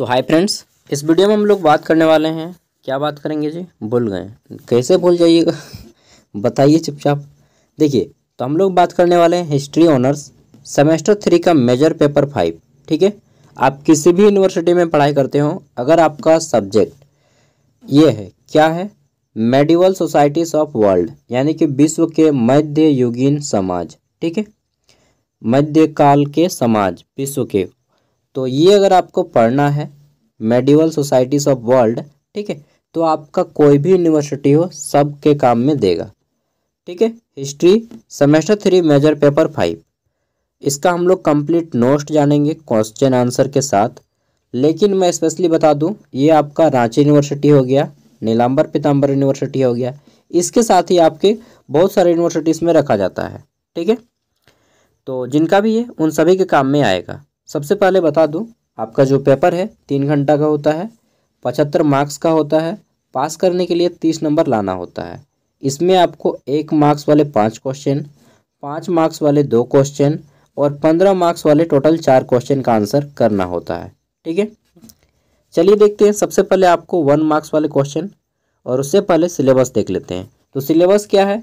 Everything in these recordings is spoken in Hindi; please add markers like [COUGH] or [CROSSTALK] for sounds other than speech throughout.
तो हाय फ्रेंड्स इस वीडियो में हम लोग बात करने वाले हैं क्या बात करेंगे जी भूल गए कैसे भूल जाइएगा [LAUGHS] बताइए चुपचाप देखिए तो हम लोग बात करने वाले हैं हिस्ट्री ऑनर्स सेमेस्टर थ्री का मेजर पेपर फाइव ठीक है आप किसी भी यूनिवर्सिटी में पढ़ाई करते हो अगर आपका सब्जेक्ट ये है क्या है मेडिवल सोसाइटीज़ ऑफ वर्ल्ड यानी कि विश्व के मध्य समाज ठीक है मध्यकाल के समाज विश्व के तो ये अगर आपको पढ़ना है मेडिवल सोसाइटीज़ ऑफ वर्ल्ड ठीक है तो आपका कोई भी यूनिवर्सिटी हो सब के काम में देगा ठीक है history semester three major paper five इसका हम लोग कंप्लीट नोस्ट जानेंगे क्वेश्चन आंसर के साथ लेकिन मैं स्पेशली बता दूं ये आपका रांची यूनिवर्सिटी हो गया नीलाम्बर पीताम्बर यूनिवर्सिटी हो गया इसके साथ ही आपके बहुत सारे यूनिवर्सिटीज़ में रखा जाता है ठीक है तो जिनका भी है उन सभी के काम में आएगा सबसे पहले बता दूं आपका जो पेपर है तीन घंटा का होता है पचहत्तर मार्क्स का होता है पास करने के लिए तीस नंबर लाना होता है इसमें आपको एक मार्क्स वाले पाँच क्वेश्चन पाँच मार्क्स वाले दो क्वेश्चन और पंद्रह मार्क्स वाले टोटल चार क्वेश्चन का आंसर करना होता है ठीक है चलिए देखते हैं सबसे पहले आपको वन मार्क्स वाले क्वेश्चन और उससे पहले सिलेबस देख लेते हैं तो सिलेबस क्या है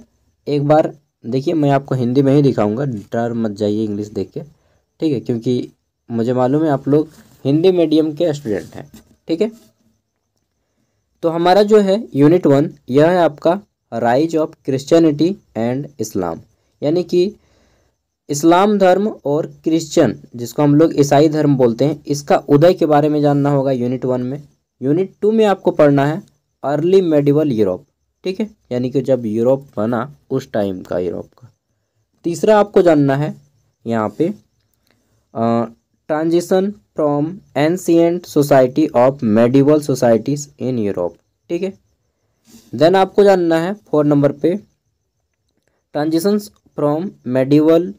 एक बार देखिए मैं आपको हिंदी में ही दिखाऊंगा डर मत जाइए इंग्लिश देख के ठीक है क्योंकि मुझे मालूम है आप लोग हिंदी मीडियम के स्टूडेंट हैं ठीक है तो हमारा जो है यूनिट वन यह है आपका rise of Christianity and Islam यानी कि इस्लाम धर्म और क्रिश्चियन जिसको हम लोग ईसाई धर्म बोलते हैं इसका उदय के बारे में जानना होगा यूनिट वन में यूनिट टू में आपको पढ़ना है अर्ली मेडिवल यूरोप ठीक है यानी कि जब यूरोप बना उस टाइम का यूरोप का तीसरा आपको जानना है यहाँ पे transition from ancient society of medieval societies in Europe ठीक है देन आपको जानना है फोर नंबर पे transition from medieval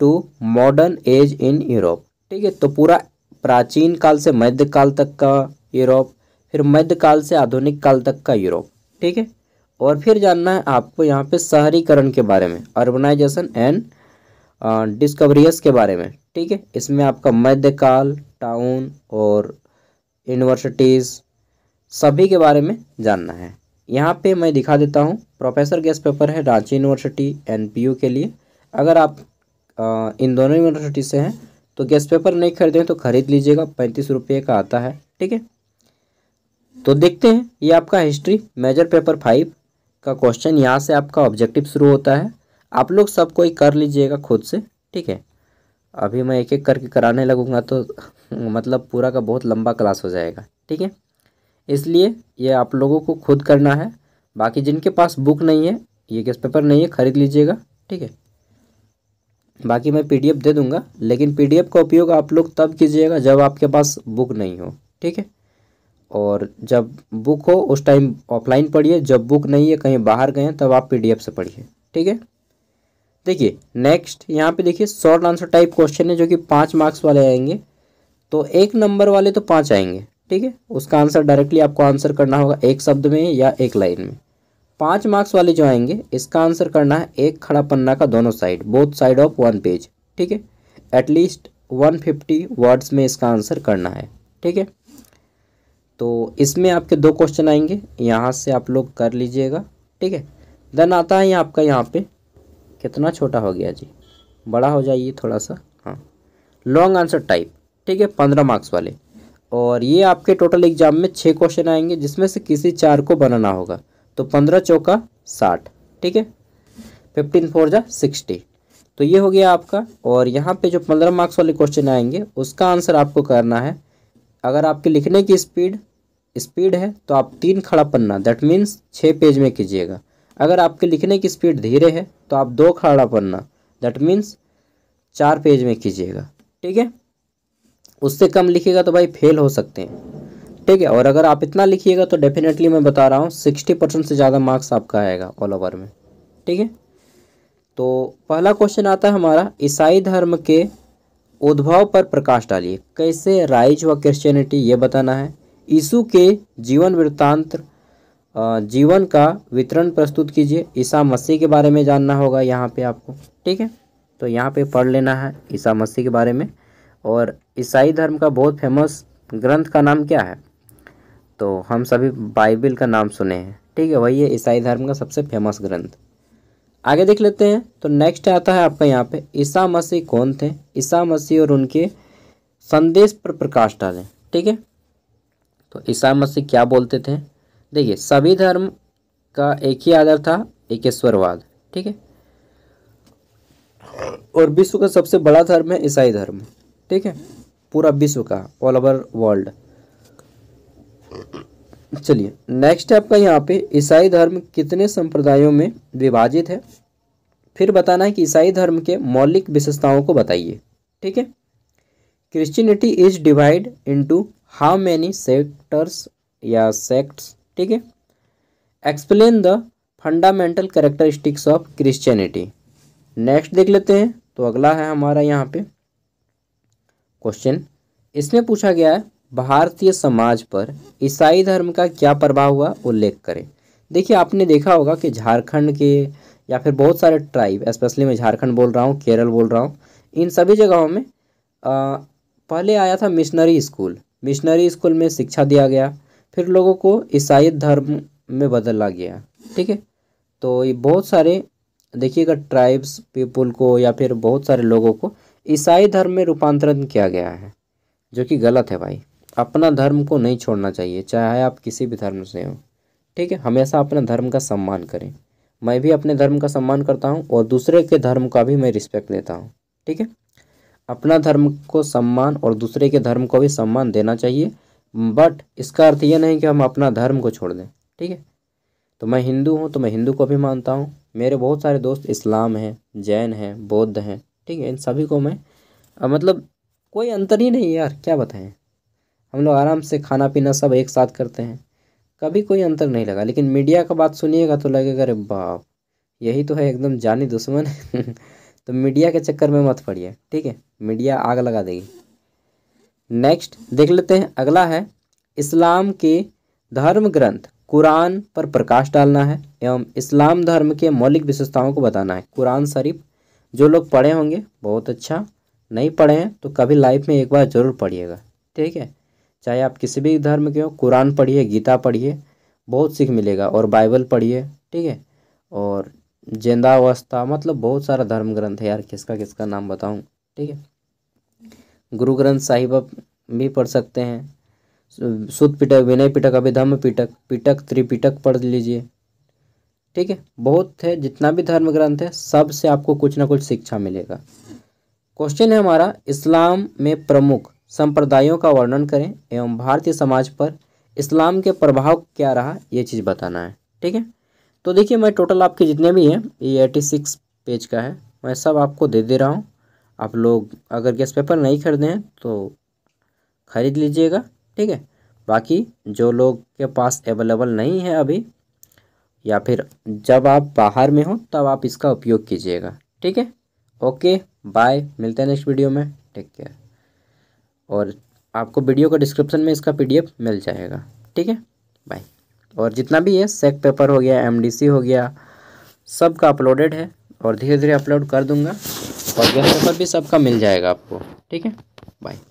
to modern age in Europe ठीक है तो पूरा प्राचीन काल से मध्य काल तक का यूरोप फिर मध्यकाल से आधुनिक काल तक का यूरोप ठीक है और फिर जानना है आपको यहाँ पे शहरीकरण के बारे में अर्बनाइजेशन एंड डिस्कवरीज के बारे में ठीक है इसमें आपका मध्यकाल टाउन और यूनिवर्सिटीज़ सभी के बारे में जानना है यहाँ पे मैं दिखा देता हूँ प्रोफेसर गेस्ट पेपर है रांची यूनिवर्सिटी एनपीयू के लिए अगर आप आ, इन दोनों यूनिवर्सिटी से हैं तो गेस्ट पेपर नहीं खरीदे तो ख़रीद लीजिएगा पैंतीस रुपये का आता है ठीक है तो देखते हैं ये आपका हिस्ट्री मेजर पेपर फाइव का क्वेश्चन यहाँ से आपका ऑब्जेक्टिव शुरू होता है आप लोग सब कोई कर लीजिएगा खुद से ठीक है अभी मैं एक एक करके कराने लगूँगा तो मतलब पूरा का बहुत लंबा क्लास हो जाएगा ठीक है इसलिए ये आप लोगों को खुद करना है बाकी जिनके पास बुक नहीं है ये गेस्ट पेपर नहीं है ख़रीद लीजिएगा ठीक है बाकी मैं पीडीएफ दे दूंगा लेकिन पीडीएफ का उपयोग आप लोग तब कीजिएगा जब आपके पास बुक नहीं हो ठीक है और जब बुक हो उस टाइम ऑफलाइन पढ़िए जब बुक नहीं है कहीं बाहर गए तब आप पीडीएफ से पढ़िए ठीक है देखिए नेक्स्ट यहाँ पे देखिए शॉर्ट आंसर टाइप क्वेश्चन है जो कि पाँच मार्क्स वाले आएंगे तो एक नंबर वाले तो पाँच आएंगे ठीक है उसका आंसर डायरेक्टली आपको आंसर करना होगा एक शब्द में या एक लाइन में पाँच मार्क्स वाले जो आएंगे इसका आंसर करना है एक खड़ा पन्ना का दोनों side both side of one page ठीक है एटलीस्ट वन फिफ्टी वर्ड्स में इसका आंसर करना है ठीक है तो इसमें आपके दो क्वेश्चन आएंगे यहाँ से आप लोग कर लीजिएगा ठीक है देन आता है यहाँ आपका यहाँ पे कितना छोटा हो गया जी बड़ा हो जाइए थोड़ा सा हाँ लॉन्ग आंसर टाइप ठीक है पंद्रह मार्क्स वाले और ये आपके टोटल एग्जाम में छः क्वेश्चन आएंगे जिसमें से किसी चार को बनाना होगा तो पंद्रह चौका साठ ठीक है फिफ्टीन फोर जा सिक्सटी तो ये हो गया आपका और यहाँ पे जो पंद्रह मार्क्स वाले क्वेश्चन आएंगे उसका आंसर आपको करना है अगर आपकी लिखने की स्पीड स्पीड है तो आप तीन खड़ा पन्ना दैट मीन्स छः पेज में कीजिएगा अगर आपके लिखने की स्पीड धीरे है तो आप दो खड़ा पन्ना दैट मीन्स चार पेज में कीजिएगा ठीक है उससे कम लिखिएगा तो भाई फेल हो सकते हैं ठीक है और अगर आप इतना लिखिएगा तो डेफिनेटली मैं बता रहा हूँ सिक्सटी परसेंट से ज़्यादा मार्क्स आपका आएगा ऑल ओवर में ठीक है तो पहला क्वेश्चन आता है हमारा ईसाई धर्म के उद्भव पर प्रकाश डालिए कैसे राइज व क्रिश्चियनिटी ये बताना है यीशु के जीवन वृत्तांत जीवन का वितरण प्रस्तुत कीजिए ईसा मसीह के बारे में जानना होगा यहाँ पे आपको ठीक है तो यहाँ पे पढ़ लेना है ईसा मसीह के बारे में और ईसाई धर्म का बहुत फेमस ग्रंथ का नाम क्या है तो हम सभी बाइबिल का नाम सुने हैं ठीक है वही है ईसाई धर्म का सबसे फेमस ग्रंथ आगे देख लेते हैं तो नेक्स्ट आता है आपका यहाँ पे ईसा मसीह कौन थे ईसा मसीह और उनके संदेश पर प्रकाश डालें ठीक है तो ईसा मसीह क्या बोलते थे देखिए सभी धर्म का एक ही आदर था एकेश्वरवाद ठीक है और विश्व का सबसे बड़ा धर्म है ईसाई धर्म ठीक है पूरा विश्व का ऑल ओवर वर्ल्ड चलिए नेक्स्ट है आपका यहाँ पे ईसाई धर्म कितने संप्रदायों में विभाजित है फिर बताना है कि ईसाई धर्म के मौलिक विशेषताओं को बताइए ठीक है Christianity is divide into how many sectors या सेक्ट्स ठीक है explain the fundamental characteristics of Christianity next देख लेते हैं तो अगला है हमारा यहाँ पे क्वेश्चन इसमें पूछा गया है भारतीय समाज पर ईसाई धर्म का क्या प्रभाव हुआ उल्लेख करें देखिए आपने देखा होगा कि झारखंड के या फिर बहुत सारे ट्राइब स्पेशली मैं झारखंड बोल रहा हूँ केरल बोल रहा हूँ इन सभी जगहों में आ, पहले आया था मिशनरी स्कूल मिशनरी स्कूल में शिक्षा दिया गया फिर लोगों को ईसाई धर्म में बदला गया ठीक है तो ये बहुत सारे देखिएगा ट्राइब्स पीपुल को या फिर बहुत सारे लोगों को ईसाई धर्म में रूपांतरण किया गया है जो कि गलत है भाई अपना धर्म को नहीं छोड़ना चाहिए चाहे आप किसी भी धर्म से हो ठीक है हमेशा अपने धर्म का सम्मान करें मैं भी अपने धर्म का सम्मान करता हूँ और दूसरे के धर्म का भी मैं रिस्पेक्ट देता हूँ ठीक है अपना धर्म को सम्मान और दूसरे के धर्म को भी सम्मान देना चाहिए बट इसका अर्थ यह नहीं कि हम अपना धर्म को छोड़ दें ठीक है तो मैं हिंदू हूँ तो मैं हिंदू को भी मानता हूँ मेरे बहुत सारे दोस्त इस्लाम हैं जैन हैं बौद्ध हैं ठीक है इन सभी को मैं आ, मतलब कोई अंतर ही नहीं यार क्या बताएं हम लोग आराम से खाना पीना सब एक साथ करते हैं कभी कोई अंतर नहीं लगा लेकिन मीडिया का बात सुनिएगा तो लगेगा अरे बाप यही तो है एकदम जानी दुश्मन [LAUGHS] तो मीडिया के चक्कर में मत पड़िए ठीक है मीडिया आग लगा देगी नेक्स्ट देख लेते हैं अगला है इस्लाम के धर्म ग्रंथ कुरान पर प्रकाश डालना है एवं इस्लाम धर्म के मौलिक विशेषताओं को बताना है कुरान शरीफ जो लोग पढ़े होंगे बहुत अच्छा नहीं पढ़े हैं तो कभी लाइफ में एक बार ज़रूर पढ़िएगा ठीक है चाहे आप किसी भी धर्म के हो कुरान पढ़िए गीता पढ़िए बहुत सीख मिलेगा और बाइबल पढ़िए ठीक है और जिंदावस्था मतलब बहुत सारा धर्म ग्रंथ है यार किसका किसका नाम बताऊँ ठीक है गुरु ग्रंथ साहिब भी पढ़ सकते हैं सुद पिटक विनय पिटक अभिधम पिटक पिटक त्रिपिटक पढ़ लीजिए ठीक है बहुत है जितना भी धर्म ग्रंथ है सब से आपको कुछ ना कुछ शिक्षा मिलेगा क्वेश्चन है हमारा इस्लाम में प्रमुख संप्रदायों का वर्णन करें एवं भारतीय समाज पर इस्लाम के प्रभाव क्या रहा ये चीज़ बताना है ठीक है तो देखिए मैं टोटल आपके जितने भी हैं ये एटी सिक्स पेज का है मैं सब आपको दे दे रहा हूँ आप लोग अगर गैस पेपर नहीं खरीदें तो ख़रीद लीजिएगा ठीक है बाकी जो लोग के पास अवेलेबल नहीं है अभी या फिर जब आप बाहर में हो तब आप इसका उपयोग कीजिएगा ठीक है ओके बाय मिलते हैं नेक्स्ट वीडियो में टेक केयर और आपको वीडियो का डिस्क्रिप्शन में इसका पीडीएफ मिल जाएगा ठीक है बाय और जितना भी है सेक पेपर हो गया एमडीसी हो गया सब का अपलोडेड है और धीरे धीरे अपलोड कर दूँगा और गैस पेपर भी सबका मिल जाएगा आपको ठीक है बाय